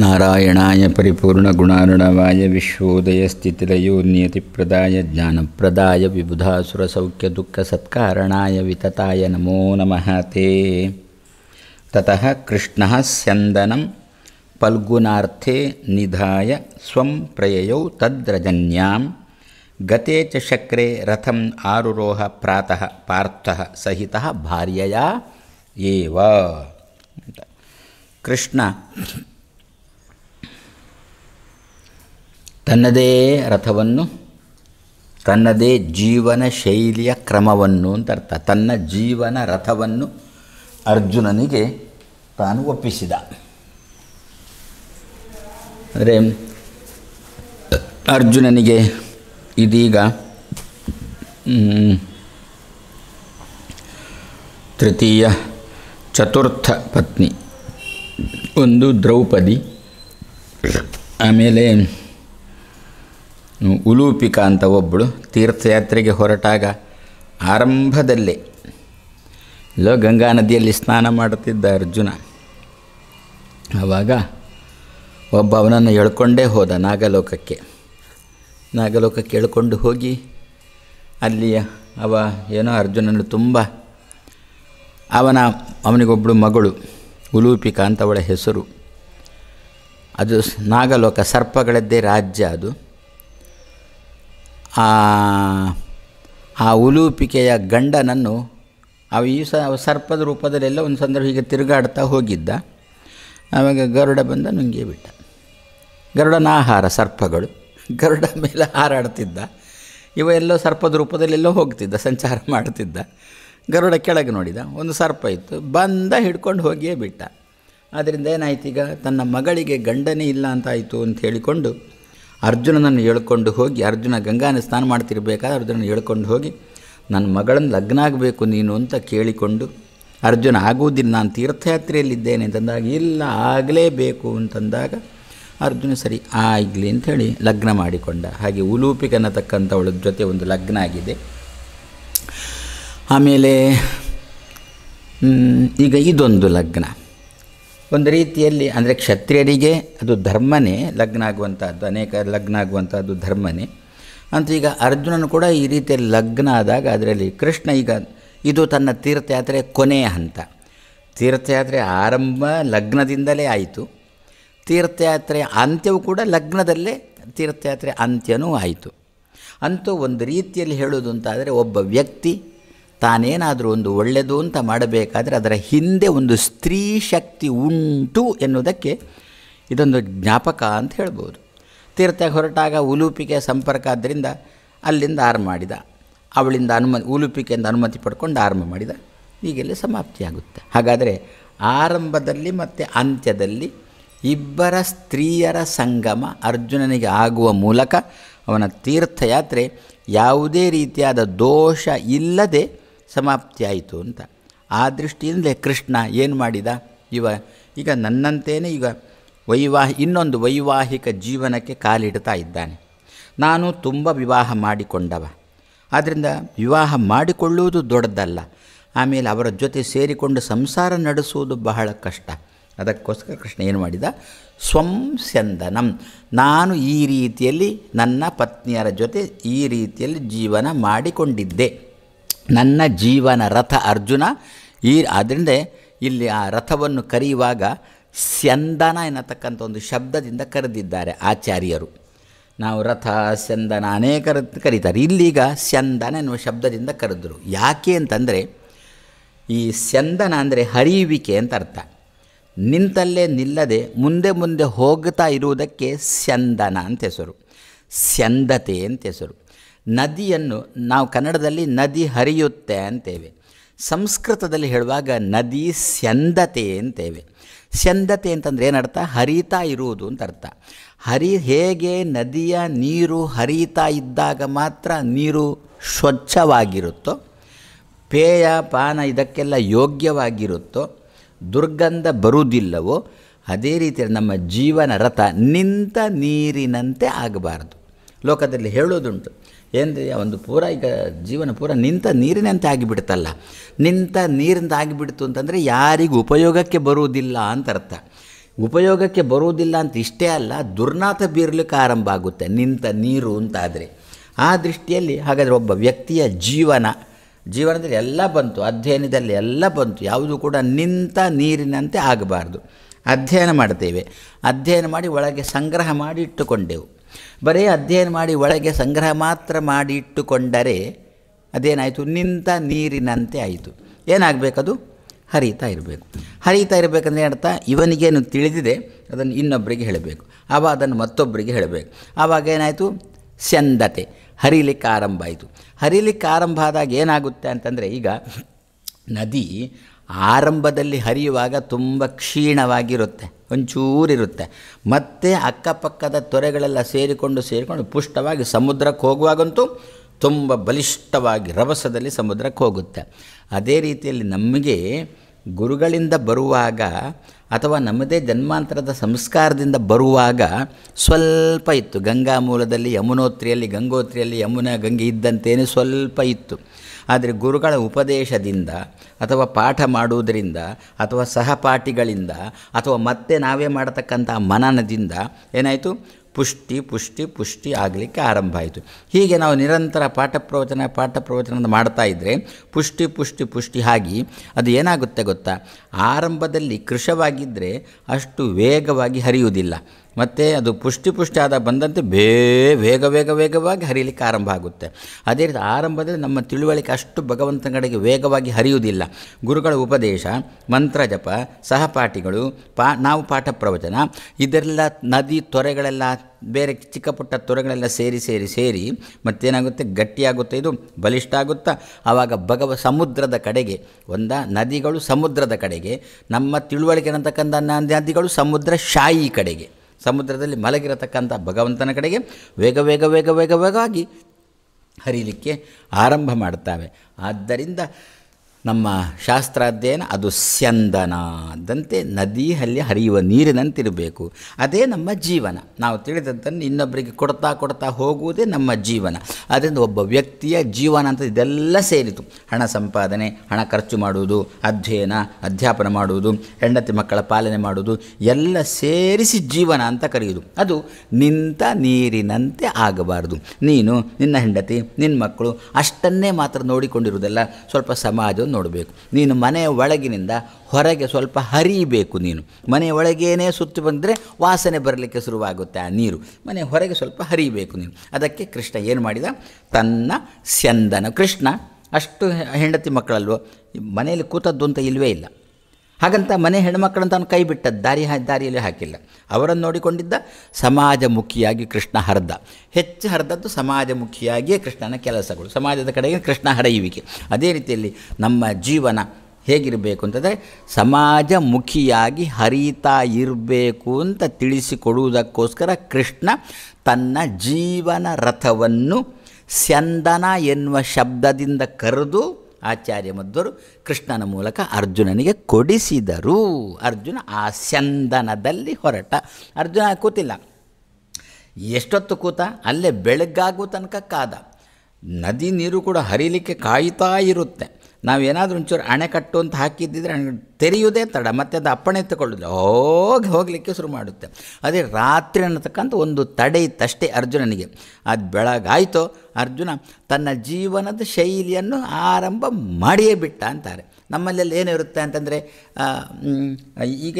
नारायणाय प्रदाय विबुधासुर सौख्य ज्ञानप्रदाय विबुधासुरसौख्यदुःखसत्कारणाय वितताय नमो नमः ते ततः कृष्णः स्यन्दनं पल्गुनार्थे निधाय स्वं प्रययौ तद्रजन्यां गते च शक्रे रथम् आरुरोह प्रातः पार्थः सहितः भार्यया एव कृष्ण ತನ್ನದೇ ರಥವನ್ನು ತನ್ನದೇ ಜೀವನ ಶೈಲಿಯ ಕ್ರಮವನ್ನು ಅಂತ ಅರ್ಥ ತನ್ನ ಜೀವನ ರಥವನ್ನು ಅರ್ಜುನನಿಗೆ ತಾನು ಒಪ್ಪಿಸಿದ ಅಂದರೆ ಅರ್ಜುನನಿಗೆ ಇದೀಗ ತೃತೀಯ ಚತುರ್ಥ ಪತ್ನಿ ಒಂದು ದ್ರೌಪದಿ ಆಮೇಲೆ ಉಲೂಪಿಕ ಅಂತ ಒಬ್ಬಳು ತೀರ್ಥಯಾತ್ರೆಗೆ ಹೊರಟಾಗ ಆರಂಭದಲ್ಲೇ ಎಲ್ಲೋ ಗಂಗಾ ನದಿಯಲ್ಲಿ ಸ್ನಾನ ಮಾಡುತ್ತಿದ್ದ ಅರ್ಜುನ ಆವಾಗ ಒಬ್ಬ ಅವನನ್ನು ಎಳ್ಕೊಂಡೇ ಹೋದ ನಾಗಲೋಕಕ್ಕೆ ನಾಗಲೋಕಕ್ಕೆ ಎಳ್ಕೊಂಡು ಹೋಗಿ ಅಲ್ಲಿಯ ಅವ ಏನೋ ಅರ್ಜುನನು ತುಂಬ ಅವನ ಅವನಿಗೊಬ್ಬಳು ಮಗಳು ಉಲೂಪಿಕಾ ಅಂತ ಅವಳ ಹೆಸರು ಅದು ನಾಗಲೋಕ ಸರ್ಪಗಳದ್ದೇ ರಾಜ್ಯ ಅದು ಆ ಆ ಉಲೂಪಿಕೆಯ ಗಂಡನನ್ನು ಅವ ಈ ಸರ್ಪದ ರೂಪದಲ್ಲೆಲ್ಲ ಒಂದು ಸಂದರ್ಭ ಹೀಗೆ ತಿರುಗಾಡ್ತಾ ಹೋಗಿದ್ದ ಆವಾಗ ಗರುಡ ಬಂದ ನುಂಗೇ ಬಿಟ್ಟ ಗರುಡನ ಆಹಾರ ಸರ್ಪಗಳು ಗರುಡ ಮೇಲೆ ಹಾರಾಡ್ತಿದ್ದ ಇವ ಎಲ್ಲೋ ಸರ್ಪದ ರೂಪದಲ್ಲೆಲ್ಲೋ ಹೋಗ್ತಿದ್ದ ಸಂಚಾರ ಮಾಡ್ತಿದ್ದ ಗರುಡ ಕೆಳಗೆ ನೋಡಿದ ಒಂದು ಸರ್ಪ ಇತ್ತು ಬಂದ ಹಿಡ್ಕೊಂಡು ಹೋಗಿಯೇ ಬಿಟ್ಟ ಆದ್ದರಿಂದ ಏನಾಯ್ತು ಈಗ ತನ್ನ ಮಗಳಿಗೆ ಗಂಡನೇ ಇಲ್ಲ ಅಂತಾಯಿತು ಅಂತ ಹೇಳಿಕೊಂಡು ಅರ್ಜುನನನ್ನು ಹೇಳ್ಕೊಂಡು ಹೋಗಿ ಅರ್ಜುನ ಗಂಗಾನ ಸ್ನಾನ ಮಾಡ್ತಿರ್ಬೇಕಾದ್ರೆ ಅರ್ಜುನನ ಹೇಳ್ಕೊಂಡು ಹೋಗಿ ನನ್ನ ಮಗಳನ್ನು ಲಗ್ನ ಆಗಬೇಕು ನೀನು ಅಂತ ಕೇಳಿಕೊಂಡು ಅರ್ಜುನ ಆಗುವುದಿಲ್ಲ ನಾನು ತೀರ್ಥಯಾತ್ರೆಯಲ್ಲಿದ್ದೇನೆ ಅಂತಂದಾಗ ಇಲ್ಲ ಆಗಲೇಬೇಕು ಅಂತಂದಾಗ ಅರ್ಜುನ ಸರಿ ಆಗಲಿ ಅಂಥೇಳಿ ಲಗ್ನ ಮಾಡಿಕೊಂಡ ಹಾಗೆ ಉಲೂಪಿಕನ ತಕ್ಕಂಥವಳ ಜೊತೆ ಒಂದು ಲಗ್ನ ಆಗಿದೆ ಆಮೇಲೆ ಈಗ ಇದೊಂದು ಲಗ್ನ ಒಂದು ರೀತಿಯಲ್ಲಿ ಅಂದರೆ ಕ್ಷತ್ರಿಯರಿಗೆ ಅದು ಧರ್ಮನೇ ಲಗ್ನ ಆಗುವಂಥದ್ದು ಅನೇಕ ಲಗ್ನ ಆಗುವಂಥದ್ದು ಧರ್ಮನೇ ಅಂತ ಈಗ ಅರ್ಜುನನು ಕೂಡ ಈ ರೀತಿಯಲ್ಲಿ ಲಗ್ನ ಆದಾಗ ಅದರಲ್ಲಿ ಕೃಷ್ಣ ಈಗ ಇದು ತನ್ನ ತೀರ್ಥಯಾತ್ರೆ ಕೊನೆಯ ಹಂತ ತೀರ್ಥಯಾತ್ರೆ ಆರಂಭ ಲಗ್ನದಿಂದಲೇ ಆಯಿತು ತೀರ್ಥಯಾತ್ರೆಯ ಅಂತ್ಯವೂ ಕೂಡ ಲಗ್ನದಲ್ಲೇ ತೀರ್ಥಯಾತ್ರೆ ಅಂತ್ಯನೂ ಆಯಿತು ಅಂತೂ ಒಂದು ರೀತಿಯಲ್ಲಿ ಹೇಳೋದು ಅಂತಾದರೆ ಒಬ್ಬ ವ್ಯಕ್ತಿ ತಾನೇನಾದರೂ ಒಂದು ಒಳ್ಳೆಯದು ಅಂತ ಮಾಡಬೇಕಾದರೆ ಅದರ ಹಿಂದೆ ಒಂದು ಸ್ತ್ರೀ ಶಕ್ತಿ ಉಂಟು ಎನ್ನುವುದಕ್ಕೆ ಇದೊಂದು ಜ್ಞಾಪಕ ಅಂತ ಹೇಳ್ಬೋದು ತೀರ್ಥಕ್ಕೆ ಹೊರಟಾಗ ಉಲುಪಿಕೆಯ ಸಂಪರ್ಕ ಆದ್ದರಿಂದ ಅಲ್ಲಿಂದ ಆರಂಭ ಮಾಡಿದ ಅವಳಿಂದ ಅನುಮತಿ ಉಲುಪಿಕೆಯಿಂದ ಅನುಮತಿ ಪಡ್ಕೊಂಡು ಆರಂಭ ಮಾಡಿದ ಈಗೆಲ್ಲ ಸಮಾಪ್ತಿಯಾಗುತ್ತೆ ಹಾಗಾದರೆ ಆರಂಭದಲ್ಲಿ ಮತ್ತು ಅಂತ್ಯದಲ್ಲಿ ಇಬ್ಬರ ಸ್ತ್ರೀಯರ ಸಂಗಮ ಅರ್ಜುನನಿಗೆ ಆಗುವ ಮೂಲಕ ಅವನ ತೀರ್ಥಯಾತ್ರೆ ಯಾವುದೇ ರೀತಿಯಾದ ದೋಷ ಇಲ್ಲದೆ ಸಮಾಪ್ತಿಯಾಯಿತು ಅಂತ ಆ ದೃಷ್ಟಿಯಿಂದಲೇ ಕೃಷ್ಣ ಏನು ಮಾಡಿದ ಇವ ಈಗ ನನ್ನಂತೇನೆ ಈಗ ವೈವಾಹಿ ಇನ್ನೊಂದು ವೈವಾಹಿಕ ಜೀವನಕ್ಕೆ ಕಾಲಿಡ್ತಾ ಇದ್ದಾನೆ ನಾನು ತುಂಬ ವಿವಾಹ ಮಾಡಿಕೊಂಡವ ಆದ್ದರಿಂದ ವಿವಾಹ ಮಾಡಿಕೊಳ್ಳುವುದು ದೊಡ್ಡದಲ್ಲ ಆಮೇಲೆ ಅವರ ಜೊತೆ ಸೇರಿಕೊಂಡು ಸಂಸಾರ ನಡೆಸುವುದು ಬಹಳ ಕಷ್ಟ ಅದಕ್ಕೋಸ್ಕರ ಕೃಷ್ಣ ಏನು ಮಾಡಿದ ಸ್ವಂ ನಾನು ಈ ರೀತಿಯಲ್ಲಿ ನನ್ನ ಪತ್ನಿಯರ ಜೊತೆ ಈ ರೀತಿಯಲ್ಲಿ ಜೀವನ ಮಾಡಿಕೊಂಡಿದ್ದೆ ನನ್ನ ಜೀವನ ರಥ ಅರ್ಜುನ ಈ ಆದ್ದರಿಂದ ಇಲ್ಲಿ ಆ ರಥವನ್ನು ಕರೆಯುವಾಗ ಸ್ಯಂದನ ಎನ್ನತಕ್ಕಂಥ ಒಂದು ಶಬ್ದದಿಂದ ಕರೆದಿದ್ದಾರೆ ಆಚಾರ್ಯರು ನಾವು ರಥ ಸ್ಯಂದನ ಅನೇಕ ಕರೀತಾರೆ ಇಲ್ಲೀಗ ಸ್ಯಂದನ ಎನ್ನುವ ಶಬ್ದದಿಂದ ಕರೆದರು ಯಾಕೆ ಅಂತಂದರೆ ಈ ಸ್ಯಂದನ ಅಂದರೆ ಹರಿಯುವಿಕೆ ಅಂತ ಅರ್ಥ ನಿಂತಲ್ಲೇ ನಿಲ್ಲದೆ ಮುಂದೆ ಮುಂದೆ ಹೋಗ್ತಾ ಇರುವುದಕ್ಕೆ ಸ್ಯಂದನ ಅಂತ ಹೆಸರು ಸ್ಯಂದತೆ ಅಂತ ಹೆಸರು ನದಿಯನ್ನು ನಾವು ಕನ್ನಡದಲ್ಲಿ ನದಿ ಹರಿಯುತ್ತೆ ಅಂತೇವೆ ಸಂಸ್ಕೃತದಲ್ಲಿ ಹೇಳುವಾಗ ನದಿ ಸ್ಯಂದತೆ ಅಂತೇವೆ ಸ್ಯಂದತೆ ಅಂತಂದರೆ ಏನರ್ಥ ಹರಿತಾ ಇರುವುದು ಅಂತ ಅರ್ಥ ಹರಿ ಹೇಗೆ ನದಿಯ ನೀರು ಹರಿತಾ ಇದ್ದಾಗ ಮಾತ್ರ ನೀರು ಸ್ವಚ್ಛವಾಗಿರುತ್ತೋ ಪೇಯ ಪಾನ ಇದಕ್ಕೆಲ್ಲ ಯೋಗ್ಯವಾಗಿರುತ್ತೋ ದುರ್ಗಂಧ ಬರುವುದಿಲ್ಲವೋ ಅದೇ ರೀತಿಯ ನಮ್ಮ ಜೀವನ ರಥ ನಿಂತ ನೀರಿನಂತೆ ಆಗಬಾರ್ದು ಲೋಕದಲ್ಲಿ ಹೇಳೋದುಂಟು ಏನು ಒಂದು ಪೂರ ಈಗ ಜೀವನ ಪೂರ ನಿಂತ ನೀರಿನಂತೆ ಆಗಿಬಿಡುತ್ತಲ್ಲ ನಿಂತ ನೀರಿಂದ ಆಗಿಬಿಡ್ತು ಅಂತಂದರೆ ಯಾರಿಗೂ ಉಪಯೋಗಕ್ಕೆ ಬರುವುದಿಲ್ಲ ಅಂತ ಅರ್ಥ ಉಪಯೋಗಕ್ಕೆ ಬರುವುದಿಲ್ಲ ಅಂತ ಇಷ್ಟೇ ಅಲ್ಲ ದುರ್ನಾಥ ಬೀರಲಿಕ್ಕೆ ಆರಂಭ ಆಗುತ್ತೆ ನಿಂತ ನೀರು ಅಂತಾದರೆ ಆ ದೃಷ್ಟಿಯಲ್ಲಿ ಹಾಗಾದರೆ ಒಬ್ಬ ವ್ಯಕ್ತಿಯ ಜೀವನ ಜೀವನದಲ್ಲಿ ಎಲ್ಲ ಬಂತು ಅಧ್ಯಯನದಲ್ಲಿ ಎಲ್ಲ ಬಂತು ಯಾವುದು ಕೂಡ ನಿಂತ ನೀರಿನಂತೆ ಆಗಬಾರ್ದು ಅಧ್ಯಯನ ಮಾಡ್ತೇವೆ ಅಧ್ಯಯನ ಮಾಡಿ ಒಳಗೆ ಸಂಗ್ರಹ ಮಾಡಿ ಇಟ್ಟುಕೊಂಡೆವು ಬರೀ ಅಧ್ಯಯನ ಮಾಡಿ ಒಳಗೆ ಸಂಗ್ರಹ ಮಾತ್ರ ಮಾಡಿ ಇಟ್ಟುಕೊಂಡರೆ ಅದೇನಾಯಿತು ನಿಂತ ನೀರಿನಂತೆ ಆಯಿತು ಏನಾಗಬೇಕದು ಹರಿತಾ ಇರಬೇಕು ಹರಿತಾ ಇರಬೇಕಂದ್ರೆ ಏನರ್ಥ ಇವನಿಗೇನು ತಿಳಿದಿದೆ ಅದನ್ನು ಇನ್ನೊಬ್ಬರಿಗೆ ಹೇಳಬೇಕು ಆವಾಗ ಅದನ್ನು ಮತ್ತೊಬ್ಬರಿಗೆ ಹೇಳಬೇಕು ಆವಾಗ ಏನಾಯಿತು ಸ್ಯಂದತೆ ಹರಿಲಿಕ್ಕೆ ಆರಂಭ ಆಯಿತು ಹರಿಲಿಕ್ಕೆ ಆರಂಭ ಆದಾಗ ಏನಾಗುತ್ತೆ ಅಂತಂದರೆ ಈಗ ನದಿ ಆರಂಭದಲ್ಲಿ ಹರಿಯುವಾಗ ತುಂಬ ಕ್ಷೀಣವಾಗಿರುತ್ತೆ ಒಂಚೂರಿರುತ್ತೆ ಮತ್ತೆ ಅಕ್ಕಪಕ್ಕದ ತೊರೆಗಳೆಲ್ಲ ಸೇರಿಕೊಂಡು ಸೇರಿಕೊಂಡು ಪುಷ್ಟವಾಗಿ ಸಮುದ್ರಕ್ಕೆ ಹೋಗುವಾಗಂತೂ ತುಂಬ ಬಲಿಷ್ಠವಾಗಿ ರಭಸದಲ್ಲಿ ಸಮುದ್ರಕ್ಕೆ ಹೋಗುತ್ತೆ ಅದೇ ರೀತಿಯಲ್ಲಿ ನಮಗೆ ಗುರುಗಳಿಂದ ಬರುವಾಗ ಅಥವಾ ನಮ್ಮದೇ ಜನ್ಮಾಂತರದ ಸಂಸ್ಕಾರದಿಂದ ಬರುವಾಗ ಸ್ವಲ್ಪ ಇತ್ತು ಗಂಗಾ ಮೂಲದಲ್ಲಿ ಯಮುನೋತ್ರಿಯಲ್ಲಿ ಗಂಗೋತ್ರಿಯಲ್ಲಿ ಯಮುನಾ ಗಂಗೆ ಇದ್ದಂತೇನೆ ಸ್ವಲ್ಪ ಇತ್ತು ಆದರೆ ಗುರುಗಳ ಉಪದೇಶದಿಂದ ಅಥವಾ ಪಾಠ ಮಾಡುವುದರಿಂದ ಅಥವಾ ಸಹಪಾಠಿಗಳಿಂದ ಅಥವಾ ಮತ್ತೆ ನಾವೇ ಮಾಡತಕ್ಕಂಥ ಮನನದಿಂದ ಏನಾಯಿತು ಪುಷ್ಟಿ ಪುಷ್ಟಿ ಪುಷ್ಟಿ ಆಗಲಿಕ್ಕೆ ಆರಂಭ ಆಯಿತು ಹೀಗೆ ನಾವು ನಿರಂತರ ಪಾಠ ಪ್ರವಚನ ಪಾಠ ಪ್ರವಚನ ಮಾಡ್ತಾ ಇದ್ದರೆ ಪುಷ್ಟಿ ಪುಷ್ಟಿ ಪುಷ್ಟಿ ಆಗಿ ಅದು ಏನಾಗುತ್ತೆ ಗೊತ್ತಾ ಆರಂಭದಲ್ಲಿ ಕೃಶವಾಗಿದ್ದರೆ ಅಷ್ಟು ವೇಗವಾಗಿ ಹರಿಯುವುದಿಲ್ಲ ಮತ್ತು ಅದು ಪುಷ್ಟಿ ಪುಷ್ಟಿ ಆದ ಬಂದಂತೆ ಬೇ ವೇಗ ವೇಗ ವೇಗವಾಗಿ ಹರಿಯಲಿಕ್ಕೆ ಆರಂಭ ಆಗುತ್ತೆ ಅದೇ ರೀತಿ ಆರಂಭದಲ್ಲಿ ನಮ್ಮ ತಿಳುವಳಿಕೆ ಅಷ್ಟು ಭಗವಂತನ ಕಡೆಗೆ ವೇಗವಾಗಿ ಹರಿಯುವುದಿಲ್ಲ ಗುರುಗಳ ಉಪದೇಶ ಮಂತ್ರ ಜಪ ಸಹಪಾಠಿಗಳು ಪಾ ನಾವು ಪಾಠ ಪ್ರವಚನ ಇದೆಲ್ಲ ನದಿ ತೊರೆಗಳೆಲ್ಲ ಬೇರೆ ಚಿಕ್ಕ ಪುಟ್ಟ ತೊರೆಗಳೆಲ್ಲ ಸೇರಿ ಸೇರಿ ಸೇರಿ ಮತ್ತೇನಾಗುತ್ತೆ ಗಟ್ಟಿಯಾಗುತ್ತೆ ಇದು ಬಲಿಷ್ಠ ಆಗುತ್ತಾ ಆವಾಗ ಭಗವ ಸಮುದ್ರದ ಕಡೆಗೆ ಒಂದ ನದಿಗಳು ಸಮುದ್ರದ ಕಡೆಗೆ ನಮ್ಮ ತಿಳುವಳಿಕೆ ಅಂತಕ್ಕಂಥ ನದಿಗಳು ಸಮುದ್ರ ಶಾಯಿ ಕಡೆಗೆ ಸಮುದ್ರದಲ್ಲಿ ಮಲಗಿರತಕ್ಕಂಥ ಭಗವಂತನ ಕಡೆಗೆ ವೇಗ ವೇಗ ವೇಗ ವೇಗ ವೇಗವಾಗಿ ಹರಿಯಲಿಕ್ಕೆ ಆರಂಭ ಮಾಡ್ತವೆ ಆದ್ದರಿಂದ ನಮ್ಮ ಶಾಸ್ತ್ರಾಧ್ಯಯನ ಅದು ಸ್ಯಂದನ ನದಿ ನದಿಯಲ್ಲಿ ಹರಿಯುವ ನೀರಿನಂತಿರಬೇಕು ಅದೇ ನಮ್ಮ ಜೀವನ ನಾವು ತಿಳಿದದ್ದನ್ನು ಇನ್ನೊಬ್ಬರಿಗೆ ಕೊಡ್ತಾ ಕೊಡ್ತಾ ಹೋಗುವುದೇ ನಮ್ಮ ಜೀವನ ಅದರಿಂದ ಒಬ್ಬ ವ್ಯಕ್ತಿಯ ಜೀವನ ಅಂತ ಇದೆಲ್ಲ ಸೇರಿತು ಹಣ ಸಂಪಾದನೆ ಹಣ ಖರ್ಚು ಮಾಡುವುದು ಅಧ್ಯಯನ ಅಧ್ಯಾಪನ ಮಾಡುವುದು ಹೆಂಡತಿ ಮಕ್ಕಳ ಪಾಲನೆ ಮಾಡುವುದು ಎಲ್ಲ ಸೇರಿಸಿ ಜೀವನ ಅಂತ ಕರೆಯುವುದು ಅದು ನಿಂತ ನೀರಿನಂತೆ ಆಗಬಾರದು ನೀನು ನಿನ್ನ ಹೆಂಡತಿ ನಿನ್ನ ಮಕ್ಕಳು ಅಷ್ಟನ್ನೇ ಮಾತ್ರ ನೋಡಿಕೊಂಡಿರುವುದಲ್ಲ ಸ್ವಲ್ಪ ಸಮಾಜವನ್ನು ನೋಡಬೇಕು ನೀನು ಮನೆಯ ಒಳಗಿನಿಂದ ಹೊರಗೆ ಸ್ವಲ್ಪ ಹರಿಬೇಕು ನೀನು ಮನೆಯ ಒಳಗೇನೇ ಸುತ್ತು ಬಂದರೆ ವಾಸನೆ ಬರಲಿಕ್ಕೆ ಶುರುವಾಗುತ್ತೆ ಆ ನೀರು ಮನೆ ಹೊರಗೆ ಸ್ವಲ್ಪ ಹರಿಬೇಕು ನೀನು ಅದಕ್ಕೆ ಕೃಷ್ಣ ಏನು ಮಾಡಿದ ತನ್ನ ಸ್ಯಂದನ ಕೃಷ್ಣ ಅಷ್ಟು ಹೆಂಡತಿ ಮಕ್ಕಳಲ್ವೋ ಮನೆಯಲ್ಲಿ ಕೂತದ್ದು ಅಂತ ಇಲ್ಲವೇ ಇಲ್ಲ ಹಾಗಂತ ಮನೆ ಹೆಣ್ಮಕ್ಕಳನ್ನು ತಾನು ಕೈ ಬಿಟ್ಟ ದಾರಿ ದಾರಿಯಲ್ಲಿ ಹಾಕಿಲ್ಲ ಅವರನ್ನು ನೋಡಿಕೊಂಡಿದ್ದ ಸಮಾಜಮುಖಿಯಾಗಿ ಕೃಷ್ಣ ಹರಿದ ಹೆಚ್ಚು ಹರಿದದ್ದು ಸಮಾಜಮುಖಿಯಾಗಿಯೇ ಕೃಷ್ಣನ ಕೆಲಸಗಳು ಸಮಾಜದ ಕಡೆಗೆ ಕೃಷ್ಣ ಹರಿಯುವಿಕೆ ಅದೇ ರೀತಿಯಲ್ಲಿ ನಮ್ಮ ಜೀವನ ಹೇಗಿರಬೇಕು ಅಂತಂದರೆ ಸಮಾಜಮುಖಿಯಾಗಿ ಹರಿತಾ ಇರಬೇಕು ಅಂತ ತಿಳಿಸಿಕೊಡುವುದಕ್ಕೋಸ್ಕರ ಕೃಷ್ಣ ತನ್ನ ಜೀವನ ರಥವನ್ನು ಸ್ಯಂದನ ಎನ್ನುವ ಶಬ್ದದಿಂದ ಕರೆದು ಆಚಾರ್ಯ ಮಧ್ವರು ಕೃಷ್ಣನ ಮೂಲಕ ಅರ್ಜುನನಿಗೆ ಕೊಡಿಸಿದರು ಅರ್ಜುನ ಆ ಸ್ಯಂದನದಲ್ಲಿ ಹೊರಟ ಅರ್ಜುನ ಕೂತಿಲ್ಲ ಎಷ್ಟೊತ್ತು ಕೂತ ಅಲ್ಲೇ ಬೆಳಗ್ಗಾಗುವ ತನಕ ಕಾದ ನದಿ ನೀರು ಕೂಡ ಹರಿಲಿಕ್ಕೆ ಕಾಯ್ತಾ ಇರುತ್ತೆ ನಾವೇನಾದರೂ ಒಂಚೂರು ಅಣೆಕಟ್ಟು ಅಂತ ಹಾಕಿದ್ದಿದ್ರೆ ತೆರೆಯುವುದೇ ತಡ ಮತ್ತೆ ಅದು ಅಪ್ಪಣೆ ತಗೊಳ್ಳೋದು ಹೋಗಿ ಹೋಗಲಿಕ್ಕೆ ಶುರು ಮಾಡುತ್ತೆ ಅದೇ ರಾತ್ರಿ ಅನ್ನತಕ್ಕಂಥ ಒಂದು ತಡೆ ಇತ್ತಷ್ಟೇ ಅರ್ಜುನನಿಗೆ ಅದು ಬೆಳಗಾಯಿತು ಅರ್ಜುನ ತನ್ನ ಜೀವನದ ಶೈಲಿಯನ್ನು ಆರಂಭ ಮಾಡಿಯೇ ಬಿಟ್ಟ ಅಂತಾರೆ ನಮ್ಮಲ್ಲೆಲ್ಲ ಏನಿರುತ್ತೆ ಅಂತಂದರೆ ಈಗ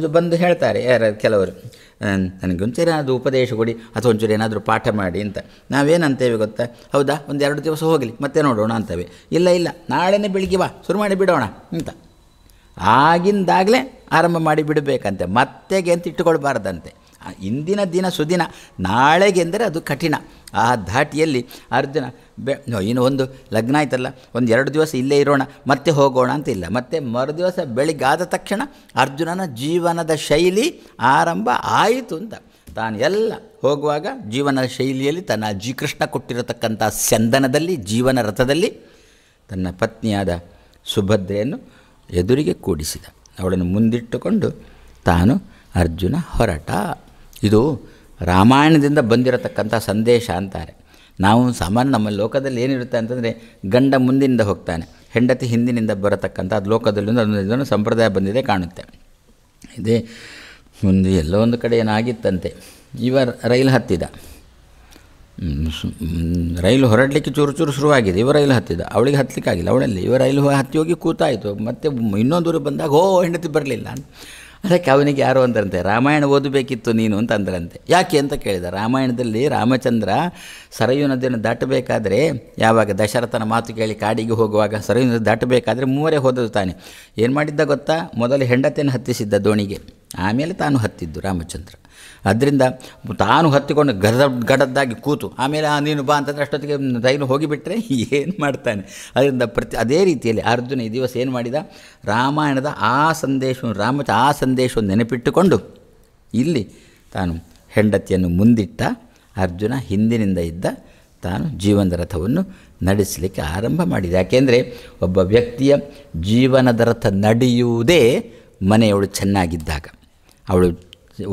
ಇದು ಬಂದು ಹೇಳ್ತಾರೆ ಯಾರು ಕೆಲವರು ನನಗೊಂಚೂರಿ ಅದು ಉಪದೇಶ ಕೊಡಿ ಅಥವಾ ಒಂಚೂರು ಏನಾದರೂ ಪಾಠ ಮಾಡಿ ಅಂತ ನಾವೇನಂತೇವೆ ಗೊತ್ತಾ ಹೌದಾ ಒಂದು ಎರಡು ದಿವಸ ಹೋಗಲಿ ಮತ್ತೆ ನೋಡೋಣ ಅಂತವೆ ಇಲ್ಲ ಇಲ್ಲ ನಾಳೆನೇ ಬೆಳಿಗ್ಗೆ ಬಾ ಶುರು ಮಾಡಿ ಬಿಡೋಣ ಅಂತ ಆಗಿಂದಾಗಲೇ ಆರಂಭ ಮಾಡಿ ಬಿಡಬೇಕಂತೆ ಮತ್ತೆಗೆ ಅಂತ ಇಟ್ಟುಕೊಳ್ಬಾರ್ದಂತೆ ಇಂದಿನ ದಿನ ಸುದಿನ ನಾಳೆಗೆಂದರೆ ಅದು ಕಠಿಣ ಆ ಧಾಟಿಯಲ್ಲಿ ಅರ್ಜುನ ಬೆ ಇನ್ನು ಒಂದು ಲಗ್ನ ಆಯ್ತಲ್ಲ ಒಂದು ಎರಡು ದಿವಸ ಇಲ್ಲೇ ಇರೋಣ ಮತ್ತೆ ಹೋಗೋಣ ಅಂತ ಇಲ್ಲ ಮತ್ತೆ ಮರುದಿವಸ ಬೆಳಿಗ್ಗಾದ ತಕ್ಷಣ ಅರ್ಜುನನ ಜೀವನದ ಶೈಲಿ ಆರಂಭ ಆಯಿತು ಅಂತ ತಾನು ಎಲ್ಲ ಹೋಗುವಾಗ ಜೀವನ ಶೈಲಿಯಲ್ಲಿ ತನ್ನ ಜಿ ಕೃಷ್ಣ ಕೊಟ್ಟಿರತಕ್ಕಂಥ ಸಂದನದಲ್ಲಿ ಜೀವನ ರಥದಲ್ಲಿ ತನ್ನ ಪತ್ನಿಯಾದ ಸುಭದ್ರೆಯನ್ನು ಎದುರಿಗೆ ಕೂಡಿಸಿದ ಅವಳನ್ನು ಮುಂದಿಟ್ಟುಕೊಂಡು ತಾನು ಅರ್ಜುನ ಹೊರಟ ಇದು ರಾಮಾಯಣದಿಂದ ಬಂದಿರತಕ್ಕಂಥ ಸಂದೇಶ ಅಂತಾರೆ ನಾವು ಸಾಮಾನ್ಯ ನಮ್ಮ ಲೋಕದಲ್ಲಿ ಏನಿರುತ್ತೆ ಅಂತಂದರೆ ಗಂಡ ಮುಂದಿನಿಂದ ಹೋಗ್ತಾನೆ ಹೆಂಡತಿ ಹಿಂದಿನಿಂದ ಬರತಕ್ಕಂಥ ಅದು ಲೋಕದಲ್ಲಿ ಅದೊಂದು ಸಂಪ್ರದಾಯ ಬಂದಿದೆ ಕಾಣುತ್ತೆ ಇದೇ ಒಂದು ಎಲ್ಲೋ ಒಂದು ಕಡೆ ಏನಾಗಿತ್ತಂತೆ ಇವ ರೈಲು ಹತ್ತಿದ ರೈಲು ಹೊರಡಲಿಕ್ಕೆ ಚೂರು ಚೂರು ಶುರುವಾಗಿದೆ ಇವ ರೈಲು ಹತ್ತಿದ ಅವಳಿಗೆ ಹತ್ತಲಿಕ್ಕಾಗಿಲ್ಲ ಅವಳಲ್ಲಿ ಇವ ರೈಲು ಹತ್ತಿ ಹೋಗಿ ಕೂತಾಯಿತು ಮತ್ತೆ ಇನ್ನೊಂದು ಊರಿಗೆ ಬಂದಾಗ ಓ ಹೆಂಡತಿ ಬರಲಿಲ್ಲ ಅದಕ್ಕೆ ಅವನಿಗೆ ಯಾರು ಅಂದ್ರಂತೆ ರಾಮಾಯಣ ಓದಬೇಕಿತ್ತು ನೀನು ಅಂತ ಅಂದ್ರಂತೆ ಯಾಕೆ ಅಂತ ಕೇಳಿದ ರಾಮಾಯಣದಲ್ಲಿ ರಾಮಚಂದ್ರ ಸರಯು ನದಿಯನ್ನು ದಾಟಬೇಕಾದ್ರೆ ಯಾವಾಗ ದಶರಥನ ಮಾತು ಕೇಳಿ ಕಾಡಿಗೆ ಹೋಗುವಾಗ ಸರಯು ನದಿ ದಾಟಬೇಕಾದರೆ ಮೂವರೇ ಹೋದರು ತಾನೆ ಏನು ಮಾಡಿದ್ದ ಗೊತ್ತಾ ಮೊದಲು ಹೆಂಡತಿಯನ್ನು ಹತ್ತಿಸಿದ್ದ ದೋಣಿಗೆ ಆಮೇಲೆ ತಾನು ಹತ್ತಿದ್ದು ರಾಮಚಂದ್ರ ಅದರಿಂದ ತಾನು ಹತ್ತಿಕೊಂಡು ಗದ ಗಡದ್ದಾಗಿ ಕೂತು ಆಮೇಲೆ ಆ ನೀನು ಬಾ ಅಂತಂದರೆ ಅಷ್ಟೊತ್ತಿಗೆ ರೈಲು ಹೋಗಿಬಿಟ್ರೆ ಏನು ಮಾಡ್ತಾನೆ ಅದರಿಂದ ಪ್ರತಿ ಅದೇ ರೀತಿಯಲ್ಲಿ ಅರ್ಜುನ ಈ ದಿವಸ ಏನು ಮಾಡಿದ ರಾಮಾಯಣದ ಆ ಸಂದೇಶವನ್ನು ರಾಮ ಆ ಸಂದೇಶವನ್ನು ನೆನಪಿಟ್ಟುಕೊಂಡು ಇಲ್ಲಿ ತಾನು ಹೆಂಡತಿಯನ್ನು ಮುಂದಿಟ್ಟ ಅರ್ಜುನ ಹಿಂದಿನಿಂದ ಇದ್ದ ತಾನು ಜೀವನದ ರಥವನ್ನು ನಡೆಸಲಿಕ್ಕೆ ಆರಂಭ ಮಾಡಿದೆ ಯಾಕೆಂದರೆ ಒಬ್ಬ ವ್ಯಕ್ತಿಯ ಜೀವನದ ರಥ ನಡೆಯುವುದೇ ಮನೆಯವಳು ಚೆನ್ನಾಗಿದ್ದಾಗ ಅವಳು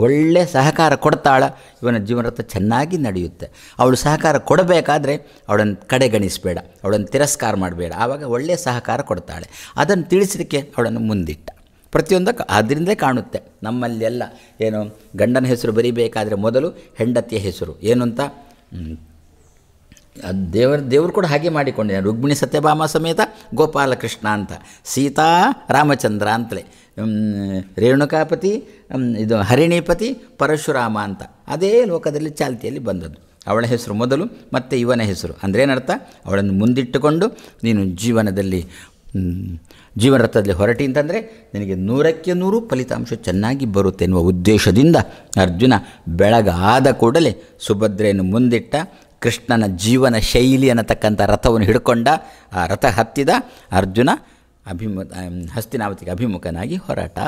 ಒಳ್ಳೆ ಸಹಕಾರ ಕೊಡ್ತಾಳೆ ಇವನ ಜೀವನರಥ ಚೆನ್ನಾಗಿ ನಡೆಯುತ್ತೆ ಅವಳು ಸಹಕಾರ ಕೊಡಬೇಕಾದ್ರೆ ಅವಳನ್ನು ಕಡೆಗಣಿಸಬೇಡ ಅವಳನ್ನು ತಿರಸ್ಕಾರ ಮಾಡಬೇಡ ಆವಾಗ ಒಳ್ಳೆಯ ಸಹಕಾರ ಕೊಡ್ತಾಳೆ ಅದನ್ನು ತಿಳಿಸಲಿಕ್ಕೆ ಅವಳನ್ನು ಮುಂದಿಟ್ಟ ಪ್ರತಿಯೊಂದಕ್ಕೆ ಅದರಿಂದಲೇ ಕಾಣುತ್ತೆ ನಮ್ಮಲ್ಲೆಲ್ಲ ಏನು ಗಂಡನ ಹೆಸರು ಬರೀಬೇಕಾದರೆ ಮೊದಲು ಹೆಂಡತಿಯ ಹೆಸರು ಏನು ಅಂತ ದೇವರು ದೇವರು ಕೂಡ ಹಾಗೆ ಮಾಡಿಕೊಂಡಿದ್ದಾನೆ ರುಗ್ಮಿಣಿ ಸತ್ಯಭಾಮ ಸಮೇತ ಗೋಪಾಲಕೃಷ್ಣ ಅಂತ ಸೀತಾ ರಾಮಚಂದ್ರ ಅಂತಲೇ ರೇಣುಕಾಪತಿ ಇದು ಹರಿಣಿಪತಿ ಪರಶುರಾಮ ಅಂತ ಅದೇ ಲೋಕದಲ್ಲಿ ಚಾಲ್ತಿಯಲ್ಲಿ ಬಂದದ್ದು ಅವಳ ಹೆಸರು ಮೊದಲು ಮತ್ತು ಇವನ ಹೆಸರು ಏನರ್ಥ ಅವಳನ್ನು ಮುಂದಿಟ್ಟುಕೊಂಡು ನೀನು ಜೀವನದಲ್ಲಿ ಜೀವನ ರಥದಲ್ಲಿ ಹೊರಟಿ ಅಂತಂದರೆ ನಿನಗೆ ನೂರಕ್ಕೆ ನೂರು ಫಲಿತಾಂಶ ಚೆನ್ನಾಗಿ ಬರುತ್ತೆ ಎನ್ನುವ ಉದ್ದೇಶದಿಂದ ಅರ್ಜುನ ಬೆಳಗಾದ ಕೂಡಲೇ ಸುಭದ್ರೆಯನ್ನು ಮುಂದಿಟ್ಟ ಕೃಷ್ಣನ ಜೀವನ ಶೈಲಿ ಅನ್ನತಕ್ಕಂಥ ರಥವನ್ನು ಹಿಡ್ಕೊಂಡ ಆ ರಥ ಹತ್ತಿದ ಅರ್ಜುನ ಅಭಿಮು ಹಸ್ತಿನಾವತಿಗೆ ಅಭಿಮುಖನಾಗಿ ಹೊರಟ